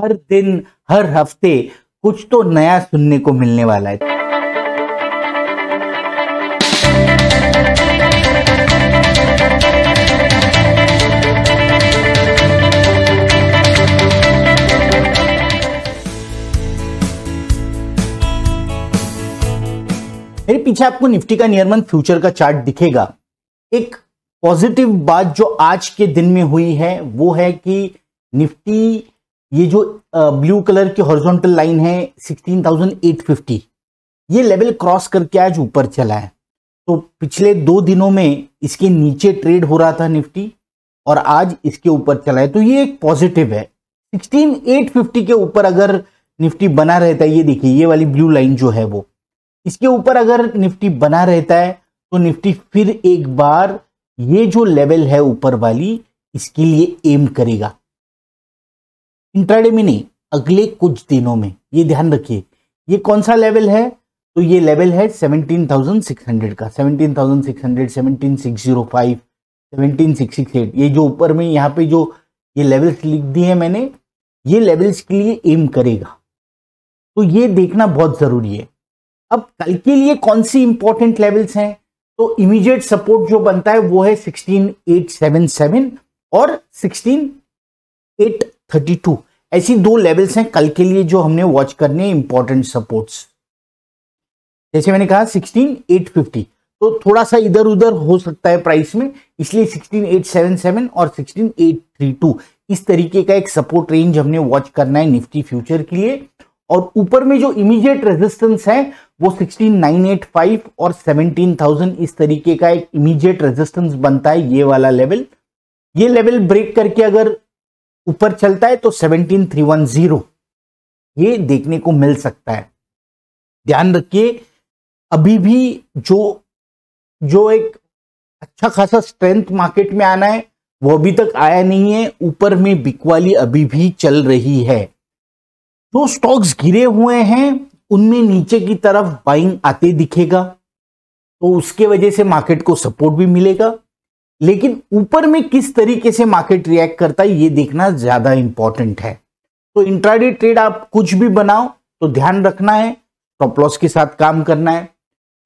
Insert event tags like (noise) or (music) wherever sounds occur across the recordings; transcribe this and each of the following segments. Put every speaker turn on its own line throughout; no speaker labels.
हर दिन हर हफ्ते कुछ तो नया सुनने को मिलने वाला है मेरे पीछे आपको निफ्टी का नियरमन फ्यूचर का चार्ट दिखेगा एक पॉजिटिव बात जो आज के दिन में हुई है वो है कि निफ्टी ये जो ब्लू कलर की हॉरिजॉन्टल लाइन है 16,850 ये लेवल क्रॉस करके आज ऊपर चला है तो पिछले दो दिनों में इसके नीचे ट्रेड हो रहा था निफ्टी और आज इसके ऊपर चला है तो ये एक पॉजिटिव है 16,850 के ऊपर अगर निफ्टी बना रहता है ये देखिए ये वाली ब्लू लाइन जो है वो इसके ऊपर अगर निफ्टी बना रहता है तो निफ्टी फिर एक बार ये जो लेवल है ऊपर वाली इसके लिए एम करेगा इंट्राडे में नहीं अगले कुछ दिनों में ये ध्यान रखिए ये कौन सा लेवल है तो ये लेवल है 17,600 का 17,600 17,605 17,668 ये जो ऊपर में यहाँ पे जो ये लेवल्स लिख दिए हैं मैंने ये लेवल्स के लिए एम करेगा तो ये देखना बहुत ज़रूरी है अब कल के लिए कौन सी इंपॉर्टेंट लेवल्स हैं तो इमीडिएट सपोर्ट जो बनता है वो है 16,877 और एट थर्टी टू ऐसी दो लेवल्स हैं कल के लिए जो हमने वॉच करने इंपॉर्टेंट सपोर्ट्स जैसे मैंने कहा सिक्सटीन एट फिफ्टी तो थोड़ा सा इधर उधर हो सकता है प्राइस में इसलिए 16877 और 16832 इस तरीके का एक सपोर्ट रेंज हमने वॉच करना है निफ्टी फ्यूचर के लिए और ऊपर में जो इमीडिएट रेजिस्टेंस है वो 16985 और 17000 इस तरीके का एक इमीडिएट रेजिस्टेंस बनता है ये वाला लेवल ये लेवल ब्रेक करके अगर ऊपर चलता है तो 17310 ये देखने को मिल सकता है ध्यान रखिए अभी भी जो जो एक अच्छा खासा स्ट्रेंथ मार्केट में आना है वो अभी तक आया नहीं है ऊपर में बिकवाली अभी भी चल रही है जो तो स्टॉक्स गिरे हुए हैं उनमें नीचे की तरफ बाइंग आते दिखेगा तो उसके वजह से मार्केट को सपोर्ट भी मिलेगा लेकिन ऊपर में किस तरीके से मार्केट रिएक्ट करता है ये देखना ज्यादा इंपॉर्टेंट है तो इंट्राडे ट्रेड आप कुछ भी बनाओ तो ध्यान रखना है टॉप लॉस के साथ काम करना है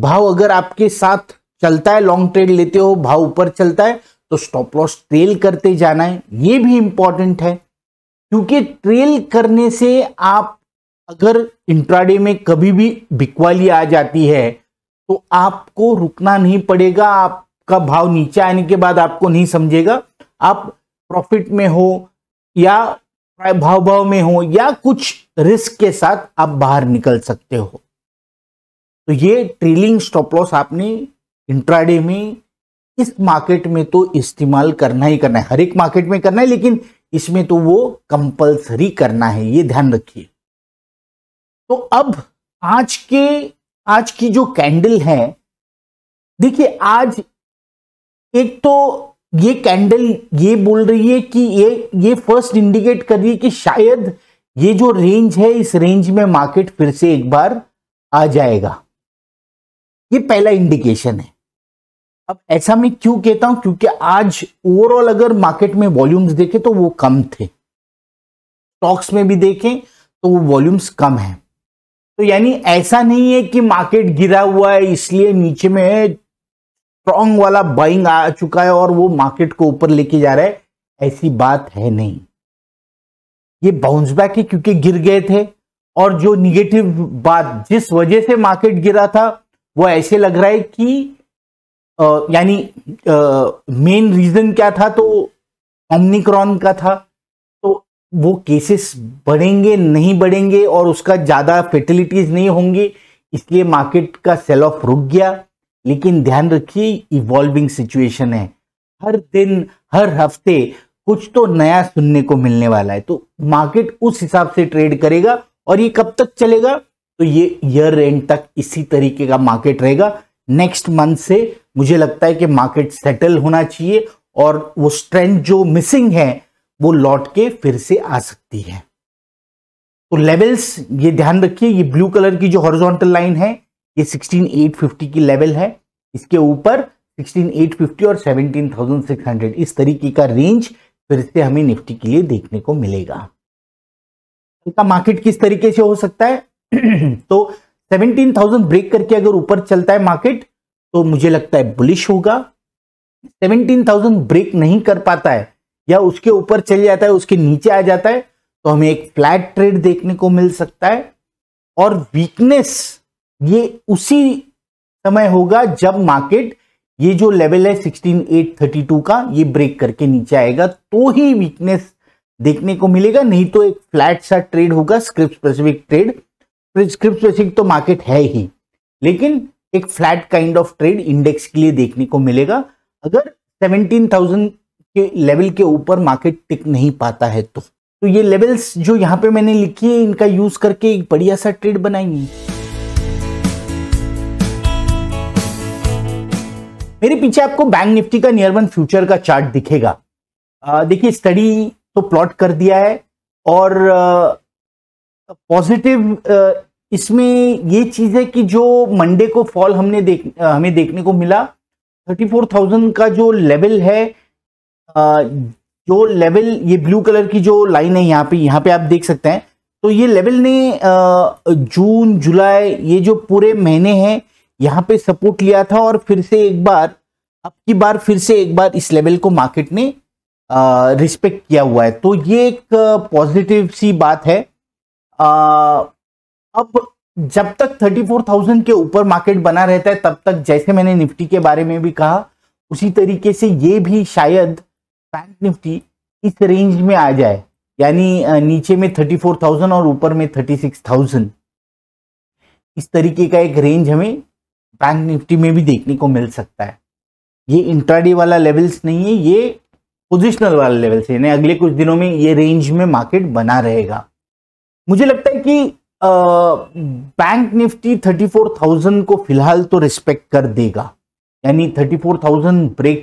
भाव अगर आपके साथ चलता है लॉन्ग ट्रेड लेते हो भाव ऊपर चलता है तो स्टॉप लॉस ट्रेल करते जाना है ये भी इंपॉर्टेंट है क्योंकि ट्रेल करने से आप अगर इंट्राडे में कभी भी बिकवाली आ जाती है तो आपको रुकना नहीं पड़ेगा आप का भाव नीचे आने के बाद आपको नहीं समझेगा आप प्रॉफिट में हो या भाव भाव में हो या कुछ रिस्क के साथ आप बाहर निकल सकते हो तो ये ट्रेलिंग स्टॉप लॉस आपने इंट्राडे में इस मार्केट में तो इस्तेमाल करना ही करना है हर एक मार्केट में करना है लेकिन इसमें तो वो कंपलसरी करना है ये ध्यान रखिए तो अब आज के आज की जो कैंडल है देखिए आज एक तो ये कैंडल ये बोल रही है कि ये ये फर्स्ट इंडिकेट कर रही है कि शायद ये जो रेंज है इस रेंज में मार्केट फिर से एक बार आ जाएगा ये पहला इंडिकेशन है अब ऐसा मैं क्यों कहता हूं क्योंकि आज ओवरऑल अगर मार्केट में वॉल्यूम्स देखें तो वो कम थे स्टॉक्स में भी देखें तो वो वॉल्यूम्स कम है तो यानी ऐसा नहीं है कि मार्केट गिरा हुआ है इसलिए नीचे में है स्ट्रॉन्ग वाला बाइंग आ चुका है और वो मार्केट को ऊपर लेके जा रहा है ऐसी बात है नहीं ये बाउंस बैक है क्योंकि गिर गए थे और जो निगेटिव बात जिस वजह से मार्केट गिरा था वो ऐसे लग रहा है कि यानी मेन रीजन क्या था तो ओमनिक्रॉन का था तो वो केसेस बढ़ेंगे नहीं बढ़ेंगे और उसका ज़्यादा फेटिलिटीज नहीं होंगी इसलिए मार्केट का सेल ऑफ रुक गया लेकिन ध्यान रखिए इवॉल्विंग सिचुएशन है हर दिन हर हफ्ते कुछ तो नया सुनने को मिलने वाला है तो मार्केट उस हिसाब से ट्रेड करेगा और ये कब तक चलेगा तो ये ईयर एंड तक इसी तरीके का मार्केट रहेगा नेक्स्ट मंथ से मुझे लगता है कि मार्केट सेटल होना चाहिए और वो स्ट्रेंथ जो मिसिंग है वो लौट के फिर से आ सकती है तो लेवल्स ये ध्यान रखिए ये ब्लू कलर की जो हॉरिजॉन्टल लाइन है ये 16850 की लेवल है इसके ऊपर 16850 और 17600 इस तरीके का रेंज फिर से हमें निफ्टी के लिए देखने को मिलेगा का मार्केट किस तरीके से हो सकता है (clears throat) तो 17,000 ब्रेक करके अगर ऊपर चलता है मार्केट तो मुझे लगता है बुलिश होगा 17,000 ब्रेक नहीं कर पाता है या उसके ऊपर चल जाता है उसके नीचे आ जाता है तो हमें एक फ्लैट ट्रेड देखने को मिल सकता है और वीकनेस ये उसी समय होगा जब मार्केट ये जो लेवल है 16832 का ये ब्रेक करके नीचे आएगा तो ही वीकनेस देखने को मिलेगा नहीं तो एक फ्लैट सा ट्रेड होगा script specific trade script specific तो मार्केट है ही लेकिन एक flat kind of trade index के लिए देखने को मिलेगा अगर 17,000 के लेवल के ऊपर मार्केट टिक नहीं पाता है तो तो ये लेवल्स जो यहाँ पे मैंने लिखी है इनका यूज करके एक बढ़िया सा ट्रेड बनाएंगे मेरे पीछे आपको बैंक निफ्टी का नियर वन फ्यूचर का चार्ट दिखेगा देखिए स्टडी तो प्लॉट कर दिया है और पॉजिटिव इसमें ये चीज़ है कि जो मंडे को फॉल हमने देख हमें देखने को मिला 34,000 का जो लेवल है आ, जो लेवल ये ब्लू कलर की जो लाइन है यहाँ पे यहाँ पे आप देख सकते हैं तो ये लेवल ने जून जुलाई ये जो पूरे महीने हैं यहाँ पे सपोर्ट लिया था और फिर से एक बार अब की बार फिर से एक बार इस लेवल को मार्केट ने रिस्पेक्ट किया हुआ है तो ये एक पॉजिटिव सी बात है आ, अब जब तक 34,000 के ऊपर मार्केट बना रहता है तब तक जैसे मैंने निफ्टी के बारे में भी कहा उसी तरीके से ये भी शायद बैंक निफ्टी इस रेंज में आ जाए यानी नीचे में 34,000 और ऊपर में 36,000 इस तरीके का एक रेंज हमें बैंक निफ्टी में भी देखने को मिल सकता है ये इंट्राडे वाला लेवल्स नहीं है ये पोजिशनल वाला लेवल्स है यानी अगले कुछ दिनों में ये रेंज में मार्केट बना रहेगा मुझे लगता है कि बैंक निफ्टी 34,000 को फिलहाल तो रिस्पेक्ट कर देगा यानी 34,000 ब्रेक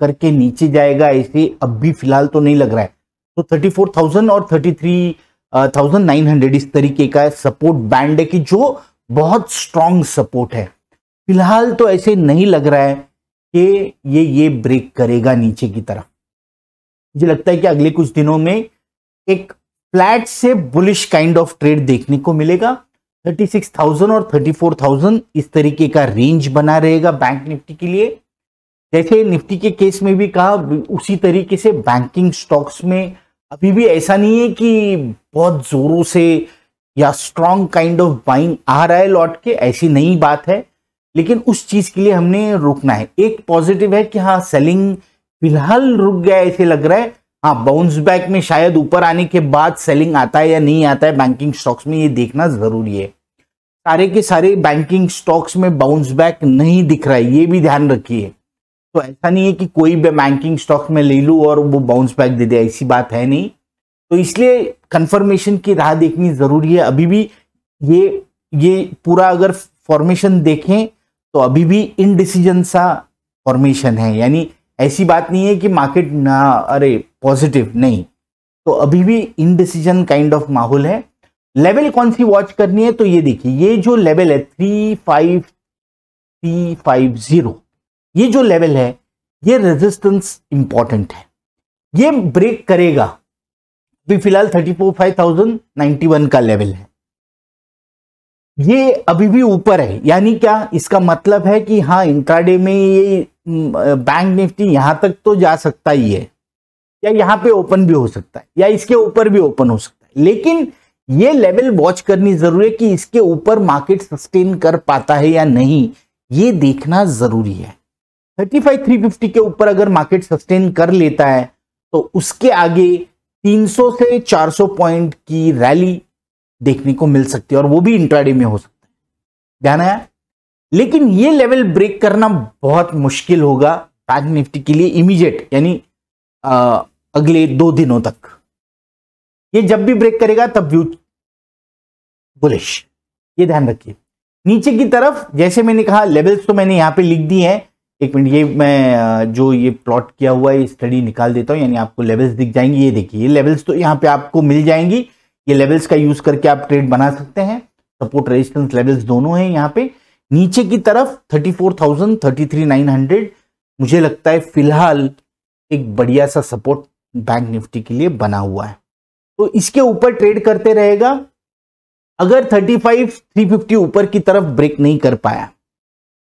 करके नीचे जाएगा ऐसे अब भी फिलहाल तो नहीं लग रहा है तो 34,000 और 33,900 इस तरीके का सपोर्ट बैंड है कि जो बहुत स्ट्रांग सपोर्ट है फिलहाल तो ऐसे नहीं लग रहा है कि ये ये ब्रेक करेगा नीचे की तरफ मुझे लगता है कि अगले कुछ दिनों में एक फ्लैट से बुलिश काइंड ऑफ ट्रेड देखने को मिलेगा 36,000 और 34,000 इस तरीके का रेंज बना रहेगा बैंक निफ्टी के लिए जैसे निफ्टी के केस में भी कहा उसी तरीके से बैंकिंग स्टॉक्स में अभी भी ऐसा नहीं है कि बहुत जोरों से या स्ट्रॉन्ग काइंड ऑफ बाइंग आ रहा है लौट के ऐसी नई बात है लेकिन उस चीज के लिए हमने रुकना है एक पॉजिटिव है कि हाँ सेलिंग फिलहाल रुक गया ऐसे लग रहा है हाँ बाउंस बैक में शायद ऊपर आने के बाद सेलिंग आता है या नहीं आता है बैंकिंग स्टॉक्स में ये देखना जरूरी है सारे के सारे बैंकिंग स्टॉक्स में बाउंस बैक नहीं दिख रहा है ये भी ध्यान रखिए तो ऐसा नहीं है कि कोई भी बैंकिंग स्टॉक में ले लूँ और वो बाउंस बैक दे दे ऐसी बात है नहीं तो इसलिए कन्फर्मेशन की राह देखनी जरूरी है अभी भी ये ये पूरा अगर फॉर्मेशन देखें तो अभी भी इनडिसीजन सा फॉर्मेशन है यानी ऐसी बात नहीं है कि मार्केट ना अरे पॉजिटिव नहीं तो अभी भी इनडिसीजन काइंड ऑफ माहौल है लेवल कौन सी वॉच करनी है तो ये देखिए ये जो लेवल है three five three five zero ये जो लेवल है ये रेजिस्टेंस इंपॉर्टेंट है ये ब्रेक करेगा अभी फिलहाल thirty four five thousand ninety one का लेवल है ये अभी भी ऊपर है यानी क्या इसका मतलब है कि हाँ इंट्राडे में ये बैंक निफ्टी यहां तक तो जा सकता ही है या यहां पे ओपन भी हो सकता है या इसके ऊपर भी ओपन हो सकता है लेकिन ये लेवल वॉच करनी जरूरी है कि इसके ऊपर मार्केट सस्टेन कर पाता है या नहीं ये देखना जरूरी है थर्टी फाइव थ्री फिफ्टी के ऊपर अगर मार्केट सस्टेन कर लेता है तो उसके आगे 300 से 400 पॉइंट की रैली देखने को मिल सकती है और वो भी इंट्राडे में हो सकता है ध्यान आया लेकिन ये लेवल ब्रेक करना बहुत मुश्किल होगा बैंक निफ्टी के लिए इमीडिएट यानी अगले दो दिनों तक ये जब भी ब्रेक करेगा तब व्यू बुलिश ये ध्यान रखिए नीचे की तरफ जैसे मैंने कहा लेवल्स तो मैंने यहां पे लिख दी हैं एक मिनट ये मैं जो ये प्लॉट किया हुआ है स्टडी निकाल देता हूं यानी आपको लेवल्स दिख जाएंगी ये देखिए लेवल्स तो यहां पे आपको मिल जाएंगी ये लेवल्स का यूज करके आप ट्रेड बना सकते हैं सपोर्ट रेजिस्टेंस लेवल्स दोनों हैं यहाँ पे नीचे की तरफ thirty four thousand thirty three nine hundred मुझे लगता है फिलहाल एक बढ़िया सा सपोर्ट बैंक निफ्टी के लिए बना हुआ है तो इसके ऊपर ट्रेड करते रहेगा अगर 35 350 ऊपर की तरफ ब्रेक नहीं कर पाया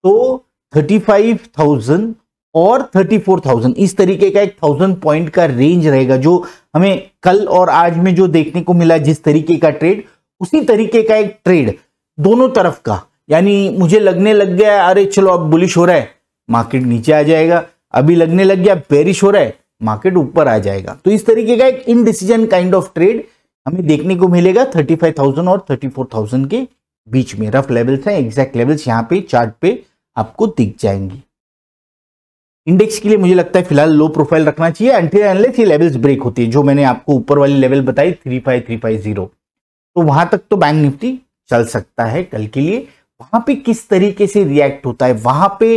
तो 35,000 और 34,000 इस तरीके का एक थाउजेंड पॉइंट का रेंज रहेगा जो हमें कल और आज में जो देखने को मिला जिस तरीके का ट्रेड उसी तरीके का एक ट्रेड दोनों तरफ का यानी मुझे लगने लग गया अरे चलो अब बुलिश हो रहा है मार्केट नीचे आ जाएगा अभी लगने लग गया बेरिश हो रहा है मार्केट ऊपर आ जाएगा तो इस तरीके का एक इनडिसीजन काइंड ऑफ ट्रेड हमें देखने को मिलेगा 35,000 और 34,000 के बीच में रफ लेवल्स हैं एग्जैक्ट लेवल्स यहाँ पे चार्ट पे आपको दिख जाएंगी इंडेक्स के लिए मुझे लगता है फिलहाल लो प्रोफाइल रखना चाहिए एंट्री एनलेस ये लेवल्स ब्रेक होती है जो मैंने आपको ऊपर वाली लेवल बताई three five three five zero तो वहां तक तो बैंक निफ्टी चल सकता है कल के लिए वहां पे किस तरीके से रिएक्ट होता है वहां पे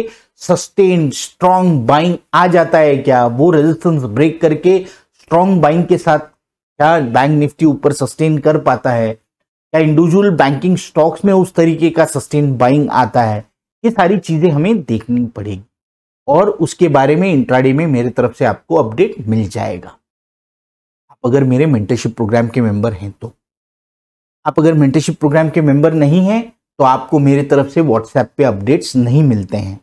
सस्टेन स्ट्रॉन्ग बाइंग आ जाता है क्या वो रेजिस्टेंस ब्रेक करके स्ट्रॉन्ग बाइंग के साथ क्या बैंक निफ्टी ऊपर सस्टेन कर पाता है क्या इंडिविजुअल बैंकिंग स्टॉक्स में उस तरीके का सस्टेन बाइंग आता है ये सारी चीजें हमें देखनी पड़ेगी और उसके बारे में इंट्राडे में मेरे तरफ से आपको अपडेट मिल जाएगा आप अगर मेरे मेंटरशिप प्रोग्राम के मेंबर हैं तो आप अगर मेंटरशिप प्रोग्राम के मेंबर नहीं हैं तो आपको मेरे तरफ से व्हाट्सएप पे अपडेट्स नहीं मिलते हैं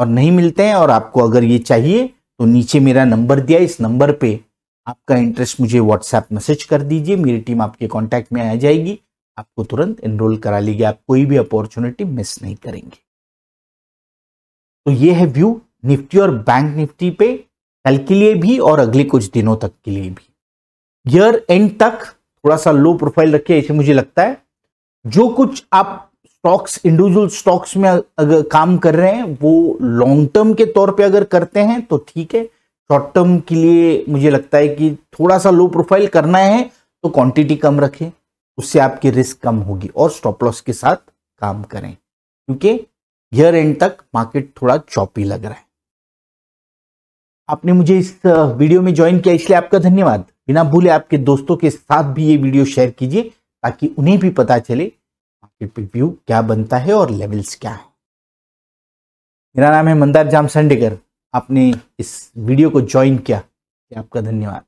और नहीं मिलते हैं और आपको अगर ये चाहिए तो नीचे मेरा नंबर दिया इस नंबर पर आपका इंटरेस्ट मुझे व्हाट्सएप मैसेज कर दीजिए मेरी टीम आपके कॉन्टैक्ट में आ जाएगी आपको तुरंत एनरोल करा लीजिए आप कोई भी अपॉर्चुनिटी मिस नहीं करेंगे तो ये है व्यू निफ्टी और बैंक निफ्टी पे कल के लिए भी और अगले कुछ दिनों तक के लिए भी ईयर एंड तक थोड़ा सा लो प्रोफाइल रखिए ऐसे मुझे लगता है जो कुछ आप स्टॉक्स इंडिविजुअल स्टॉक्स में अगर काम कर रहे हैं वो लॉन्ग टर्म के तौर पे अगर करते हैं तो ठीक है शॉर्ट टर्म के लिए मुझे लगता है कि थोड़ा सा लो प्रोफाइल करना है तो क्वांटिटी कम रखें उससे आपकी रिस्क कम होगी और स्टॉप लॉस के साथ काम करें क्योंकि ईयर एंड तक मार्केट थोड़ा चौपी लग रहा है आपने मुझे इस वीडियो में ज्वाइन किया इसलिए आपका धन्यवाद बिना भूले आपके दोस्तों के साथ भी ये वीडियो शेयर कीजिए ताकि उन्हें भी पता चले मार्केट पे व्यू क्या बनता है और लेवल्स क्या है मेरा नाम है मंदार जाम संडेकर आपने इस वीडियो को ज्वाइन किया आपका धन्यवाद